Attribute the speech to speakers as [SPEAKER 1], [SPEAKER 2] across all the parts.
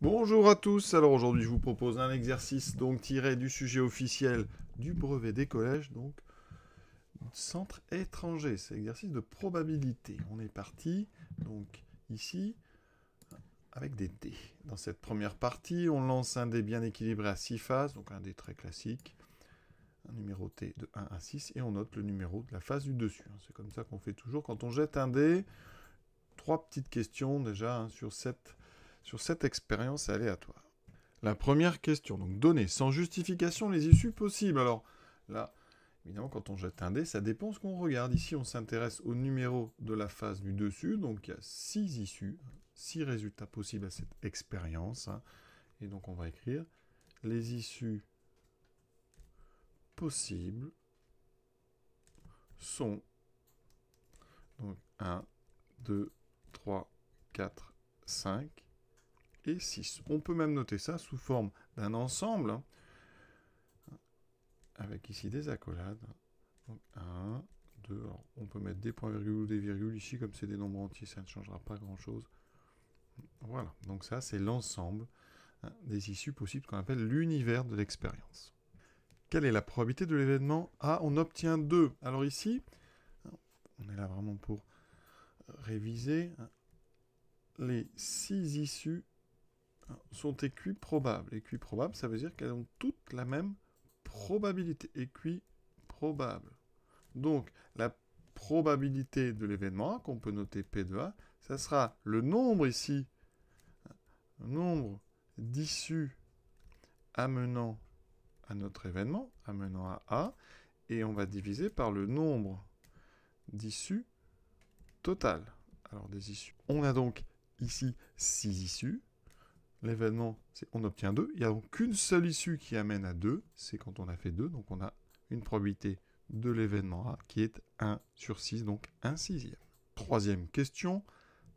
[SPEAKER 1] Bonjour à tous, alors aujourd'hui je vous propose un exercice donc tiré du sujet officiel du brevet des collèges, donc centre étranger, c'est l'exercice de probabilité. On est parti donc ici avec des dés. Dans cette première partie, on lance un dé bien équilibré à 6 phases, donc un dé très classique, un numéro T de 1 à 6, et on note le numéro de la face du dessus. Hein. C'est comme ça qu'on fait toujours quand on jette un dé. Trois petites questions déjà hein, sur cette sur cette expérience aléatoire. La première question, donc donner sans justification les issues possibles. Alors là, évidemment, quand on jette un dé, ça dépend ce qu'on regarde. Ici, on s'intéresse au numéro de la phase du dessus, donc il y a 6 issues, 6 résultats possibles à cette expérience. Hein. Et donc on va écrire les issues possibles sont donc 1, 2, 3, 4, 5 et 6. On peut même noter ça sous forme d'un ensemble, hein, avec ici des accolades. Donc 1, 2, on peut mettre des points virgules ou des virgules ici, comme c'est des nombres entiers, ça ne changera pas grand-chose. Voilà, donc ça c'est l'ensemble hein, des issues possibles qu'on appelle l'univers de l'expérience. Quelle est la probabilité de l'événement Ah, on obtient 2. Alors ici, on est là vraiment pour réviser. Hein, les 6 issues sont équiprobables. Équiprobables, ça veut dire qu'elles ont toutes la même probabilité. Équiprobable. Donc, la probabilité de l'événement, qu'on peut noter P de A, ça sera le nombre ici, nombre d'issues amenant à notre événement, amenant à A, et on va diviser par le nombre d'issues totales. Alors des issues. On a donc ici 6 issues, l'événement, c'est on obtient 2. Il n'y a donc qu'une seule issue qui amène à 2, c'est quand on a fait 2, donc on a une probabilité de l'événement A qui est 1 sur 6, donc 1 sixième. Troisième question,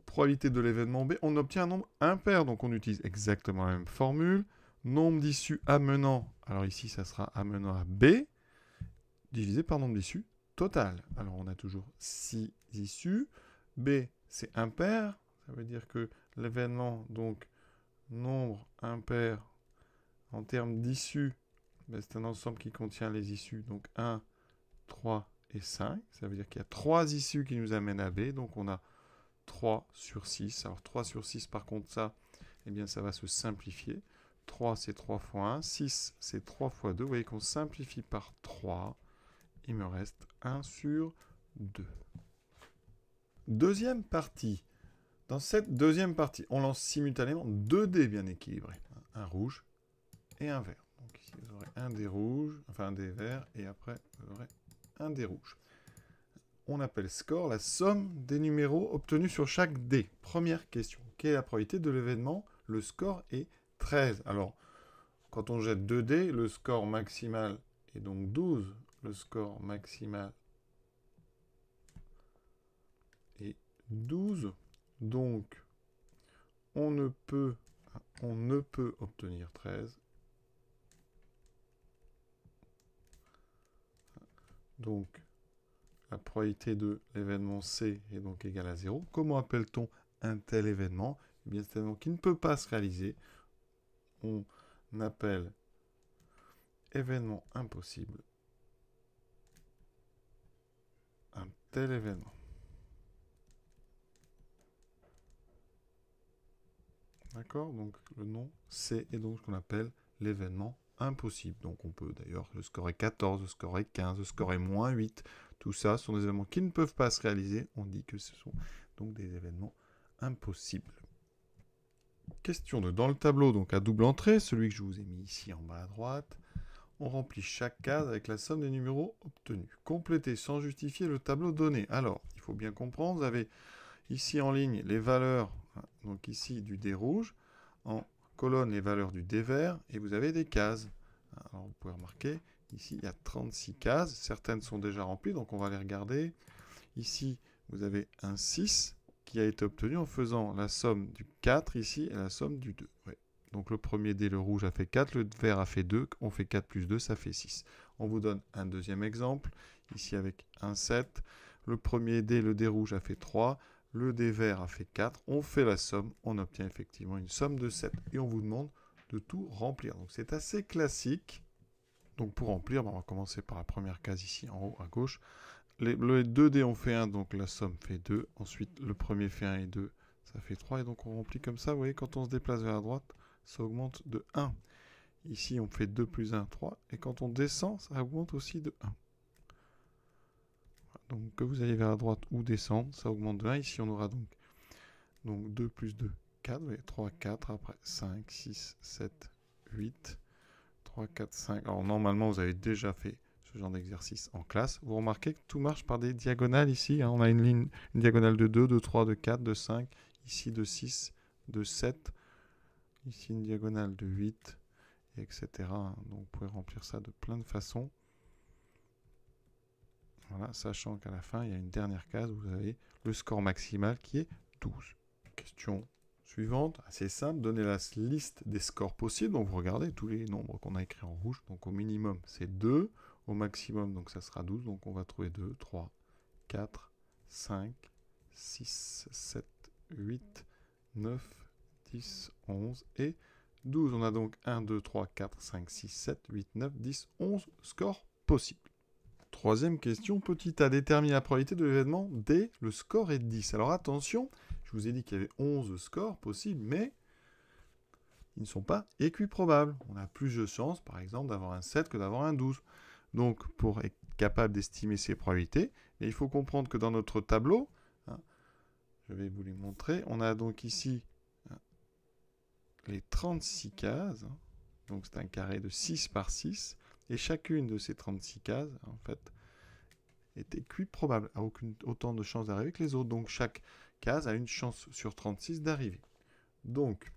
[SPEAKER 1] probabilité de l'événement B, on obtient un nombre impair, donc on utilise exactement la même formule. Nombre d'issues amenant, alors ici ça sera amenant à B, divisé par nombre d'issues total. Alors on a toujours 6 issues, B c'est impair, ça veut dire que l'événement donc nombre impair en termes d'issue, ben, c'est un ensemble qui contient les issues. Donc 1, 3 et 5. Ça veut dire qu'il y a 3 issues qui nous amènent à B. Donc on a 3 sur 6. Alors 3 sur 6, par contre, ça, eh bien, ça va se simplifier. 3, c'est 3 fois 1. 6, c'est 3 fois 2. Vous voyez qu'on simplifie par 3. Il me reste 1 sur 2. Deuxième partie. Dans cette deuxième partie, on lance simultanément deux dés bien équilibrés. Un rouge et un vert. Donc ici, vous aurez un dé rouge, enfin un dé vert, et après, vous aurez un dé rouge. On appelle score la somme des numéros obtenus sur chaque dé. Première question. Quelle est la probabilité de l'événement Le score est 13. Alors, quand on jette deux dés, le score maximal est donc 12. Le score maximal est 12. Donc, on ne peut, on ne peut obtenir 13. Donc, la probabilité de l'événement C est donc égale à 0. Comment appelle-t-on un tel événement eh bien, c'est un événement qui ne peut pas se réaliser. On appelle événement impossible un tel événement. D'accord Donc le nom C est donc ce qu'on appelle l'événement impossible. Donc on peut d'ailleurs le score est 14, le est 15, le scorer moins 8. Tout ça sont des événements qui ne peuvent pas se réaliser. On dit que ce sont donc des événements impossibles. Question 2. Dans le tableau donc à double entrée, celui que je vous ai mis ici en bas à droite, on remplit chaque case avec la somme des numéros obtenus. Compléter sans justifier le tableau donné. Alors, il faut bien comprendre, vous avez ici en ligne les valeurs Hein, donc ici, du dé rouge, en colonne les valeurs du dé vert, et vous avez des cases. Hein, alors vous pouvez remarquer, ici, il y a 36 cases. Certaines sont déjà remplies, donc on va les regarder. Ici, vous avez un 6 qui a été obtenu en faisant la somme du 4 ici et la somme du 2. Donc le premier dé, le rouge, a fait 4, le vert a fait 2, on fait 4 plus 2, ça fait 6. On vous donne un deuxième exemple, ici avec un 7. Le premier dé, le dé rouge, a fait 3, le dé vert a fait 4, on fait la somme, on obtient effectivement une somme de 7. Et on vous demande de tout remplir. Donc c'est assez classique. Donc pour remplir, ben, on va commencer par la première case ici en haut à gauche. Les, les deux dés ont fait 1, donc la somme fait 2. Ensuite, le premier fait 1 et 2, ça fait 3. Et donc on remplit comme ça. Vous voyez, quand on se déplace vers la droite, ça augmente de 1. Ici, on fait 2 plus 1, 3. Et quand on descend, ça augmente aussi de 1. Donc que vous allez vers la droite ou descendre, ça augmente de 1. Ici, on aura donc, donc 2 plus 2, 4. 3, 4, après 5, 6, 7, 8. 3, 4, 5. Alors normalement, vous avez déjà fait ce genre d'exercice en classe. Vous remarquez que tout marche par des diagonales ici. Hein. On a une ligne, une diagonale de 2, de 3, de 4, de 5. Ici, de 6, de 7. Ici, une diagonale de 8, etc. Donc vous pouvez remplir ça de plein de façons. Voilà, sachant qu'à la fin, il y a une dernière case vous avez le score maximal qui est 12. Question suivante, assez simple, donnez la liste des scores possibles. Donc vous regardez tous les nombres qu'on a écrits en rouge. Donc au minimum, c'est 2. Au maximum, donc ça sera 12. Donc on va trouver 2, 3, 4, 5, 6, 7, 8, 9, 10, 11 et 12. On a donc 1, 2, 3, 4, 5, 6, 7, 8, 9, 10, 11 scores possibles. Troisième question, petit A, déterminer la probabilité de l'événement D, le score est 10. Alors attention, je vous ai dit qu'il y avait 11 scores possibles, mais ils ne sont pas équiprobables. On a plus de chances, par exemple, d'avoir un 7 que d'avoir un 12. Donc, pour être capable d'estimer ces probabilités, il faut comprendre que dans notre tableau, hein, je vais vous les montrer, on a donc ici hein, les 36 cases, hein. donc c'est un carré de 6 par 6, et chacune de ces 36 cases, en fait, est équiprobable, a aucune, autant de chances d'arriver que les autres. Donc chaque case a une chance sur 36 d'arriver. Donc,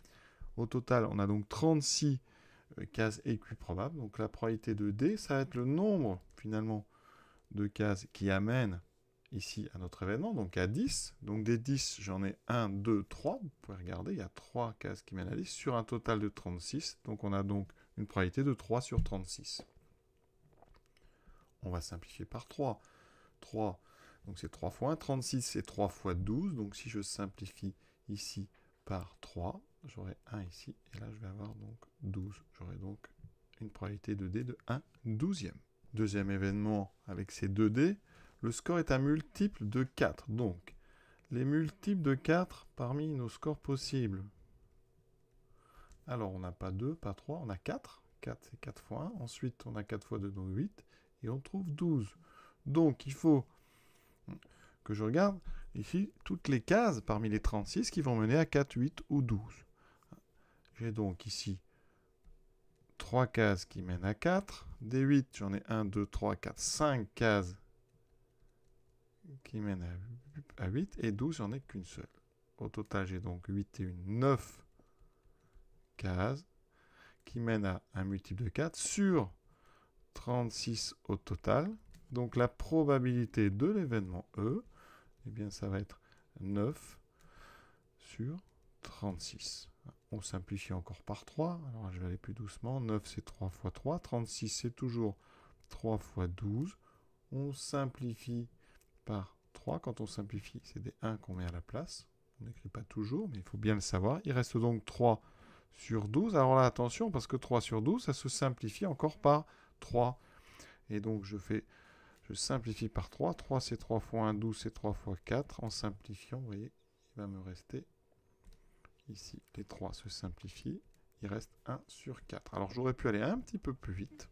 [SPEAKER 1] au total, on a donc 36 euh, cases équiprobables. Donc la probabilité de D, ça va être le nombre, finalement, de cases qui amènent ici à notre événement, donc à 10. Donc des 10, j'en ai 1, 2, 3. Vous pouvez regarder, il y a 3 cases qui mènent à 10 sur un total de 36. Donc on a donc une probabilité de 3 sur 36 on va simplifier par 3. 3, donc c'est 3 fois 1. 36, c'est 3 fois 12. Donc si je simplifie ici par 3, j'aurai 1 ici. Et là, je vais avoir donc 12. J'aurai donc une probabilité de D de 1 douzième. Deuxième événement avec ces 2 D, le score est un multiple de 4. Donc, les multiples de 4 parmi nos scores possibles. Alors, on n'a pas 2, pas 3, on a 4. 4, c'est 4 fois 1. Ensuite, on a 4 fois 2, donc 8 on on trouve 12. Donc il faut que je regarde ici toutes les cases parmi les 36 qui vont mener à 4, 8 ou 12. J'ai donc ici 3 cases qui mènent à 4. Des 8, j'en ai 1, 2, 3, 4, 5 cases qui mènent à 8. Et 12, j'en ai qu'une seule. Au total, j'ai donc 8 et une 9 cases qui mènent à un multiple de 4 sur 36 au total. Donc la probabilité de l'événement E, eh bien ça va être 9 sur 36. On simplifie encore par 3. Alors je vais aller plus doucement. 9 c'est 3 fois 3. 36 c'est toujours 3 fois 12. On simplifie par 3. Quand on simplifie, c'est des 1 qu'on met à la place. On n'écrit pas toujours, mais il faut bien le savoir. Il reste donc 3 sur 12. Alors là, attention, parce que 3 sur 12, ça se simplifie encore par 3. Et donc je fais, je simplifie par 3. 3 c'est 3 fois 1, 12 c'est 3 fois 4. En simplifiant, vous voyez, il va me rester ici. Les 3 se simplifient. Il reste 1 sur 4. Alors j'aurais pu aller un petit peu plus vite.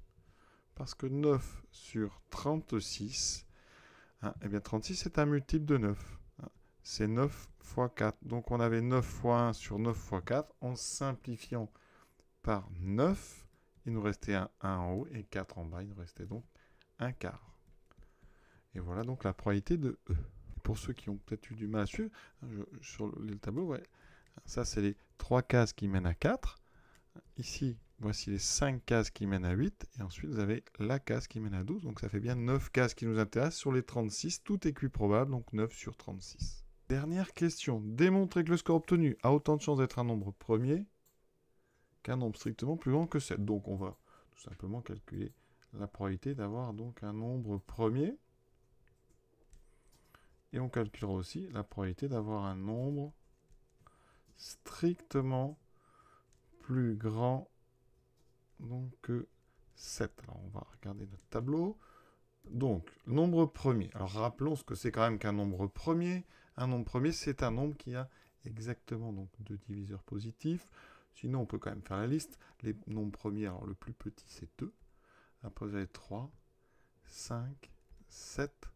[SPEAKER 1] Parce que 9 sur 36, et hein, eh bien 36 c'est un multiple de 9. Hein. C'est 9 fois 4. Donc on avait 9 fois 1 sur 9 fois 4. En simplifiant par 9, il nous restait 1 en haut et 4 en bas. Il nous restait donc 1 quart. Et voilà donc la probabilité de E. Pour ceux qui ont peut-être eu du mal à suivre, hein, sur le, tableau, ouais, ça c'est les 3 cases qui mènent à 4. Ici, voici les 5 cases qui mènent à 8. Et ensuite, vous avez la case qui mène à 12. Donc ça fait bien 9 cases qui nous intéressent. Sur les 36, tout est cuit probable, donc 9 sur 36. Dernière question. Démontrer que le score obtenu a autant de chances d'être un nombre premier qu'un nombre strictement plus grand que 7. Donc on va tout simplement calculer la probabilité d'avoir donc un nombre premier. Et on calculera aussi la probabilité d'avoir un nombre strictement plus grand que 7. Alors on va regarder notre tableau. Donc, nombre premier. Alors rappelons ce que c'est quand même qu'un nombre premier. Un nombre premier, c'est un nombre qui a exactement donc deux diviseurs positifs. Sinon, on peut quand même faire la liste. Les nombres premiers, alors le plus petit, c'est 2. Après, vous 3, 5, 7,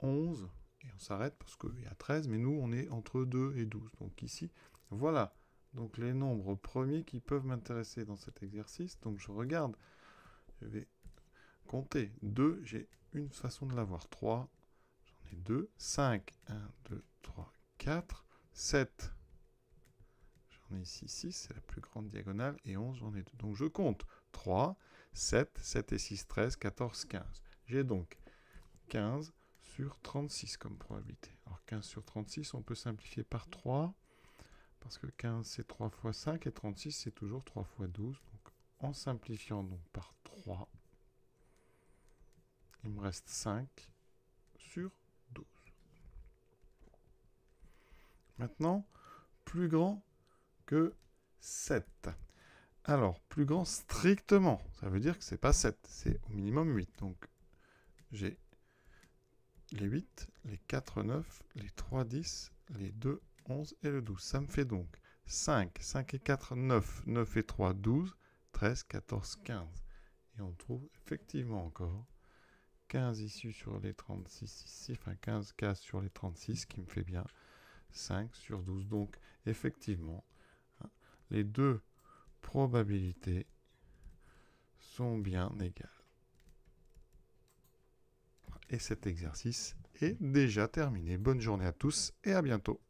[SPEAKER 1] 11. Et on s'arrête parce qu'il y a 13, mais nous, on est entre 2 et 12. Donc ici, voilà. Donc les nombres premiers qui peuvent m'intéresser dans cet exercice. Donc je regarde, je vais compter. 2, j'ai une façon de l'avoir. 3, j'en ai 2. 5, 1, 2, 3, 4. 7, on est ici 6, c'est la plus grande diagonale, et 11, j'en ai 2. Donc je compte 3, 7, 7 et 6, 13, 14, 15. J'ai donc 15 sur 36 comme probabilité. Alors 15 sur 36, on peut simplifier par 3, parce que 15 c'est 3 fois 5, et 36 c'est toujours 3 fois 12. Donc en simplifiant donc par 3, il me reste 5 sur 12. Maintenant, plus grand 7. Alors, plus grand strictement, ça veut dire que c'est pas 7, c'est au minimum 8. Donc, j'ai les 8, les 4, 9, les 3, 10, les 2, 11 et le 12. Ça me fait donc 5, 5 et 4, 9, 9 et 3, 12, 13, 14, 15. Et on trouve effectivement encore 15 issues sur les 36 ici, enfin 15 cases sur les 36, qui me fait bien 5 sur 12. Donc effectivement, les deux probabilités sont bien égales. Et cet exercice est déjà terminé. Bonne journée à tous et à bientôt.